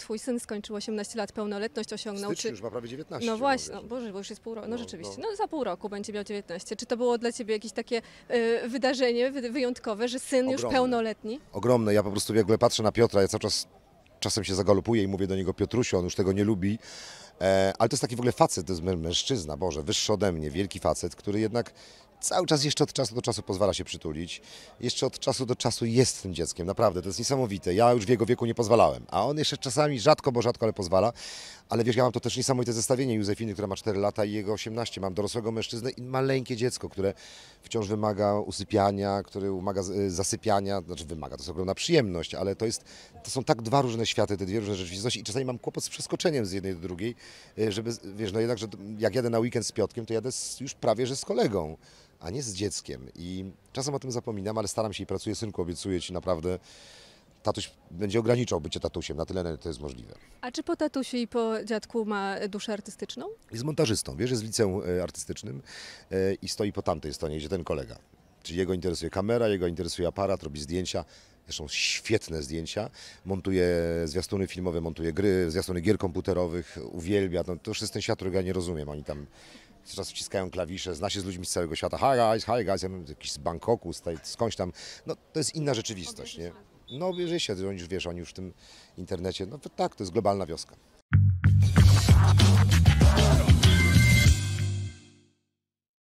twój syn skończył 18 lat, pełnoletność osiągnął. Styczniu, czy już ma prawie 19. No właśnie, no, Boże, bo już jest pół roku. No, no rzeczywiście, no. no. za pół roku będzie miał 19. Czy to było dla ciebie jakieś takie y, wydarzenie wyjątkowe, że syn Ogromne. już pełnoletni? Ogromne. Ja po prostu w ogóle patrzę na Piotra, ja cały czas czasem się zagalopuję i mówię do niego Piotrusiu, on już tego nie lubi. E, ale to jest taki w ogóle facet, to jest mężczyzna, Boże, wyższy ode mnie, wielki facet, który jednak cały czas jeszcze od czasu do czasu pozwala się przytulić. Jeszcze od czasu do czasu jest tym dzieckiem, naprawdę, to jest niesamowite. Ja już w jego wieku nie pozwalałem, a on jeszcze czasami rzadko, bo rzadko, ale pozwala. Ale wiesz, ja mam to też niesamowite zestawienie Józefiny, która ma 4 lata i jego 18. Mam dorosłego mężczyznę i maleńkie dziecko, które wciąż wymaga usypiania, które wymaga y, zasypiania, znaczy wymaga, to jest ogromna przyjemność, ale to jest, to są tak dwa różne światy, te dwie różne rzeczywistości i czasami mam kłopot z przeskoczeniem z jednej do drugiej, y, żeby, wiesz, no jednak, że jak jadę na weekend z Piotkiem, to jadę z, już prawie, że z kolegą a nie z dzieckiem. I czasem o tym zapominam, ale staram się i pracuję, synku, obiecuję Ci naprawdę. Tatuś będzie ograniczał bycie tatusiem, na tyle, na ile to jest możliwe. A czy po tatusie i po dziadku ma duszę artystyczną? Jest montażystą, wiesz, jest w liceum e, artystycznym e, i stoi po tamtej stronie, gdzie ten kolega. Czyli jego interesuje kamera, jego interesuje aparat, robi zdjęcia. Zresztą świetne zdjęcia. Montuje zwiastuny filmowe, montuje gry, zwiastuny gier komputerowych, uwielbia. No, to już jest ten świat, którego ja nie rozumiem. Oni tam cały czas wciskają klawisze, zna się z ludźmi z całego świata. Hi guys, hi guys, ja mam jakiś z Bangkoku, z skądś tam. No to jest inna rzeczywistość, nie? No bierze się, oni już wiesz, oni już w tym internecie, no to tak, to jest globalna wioska.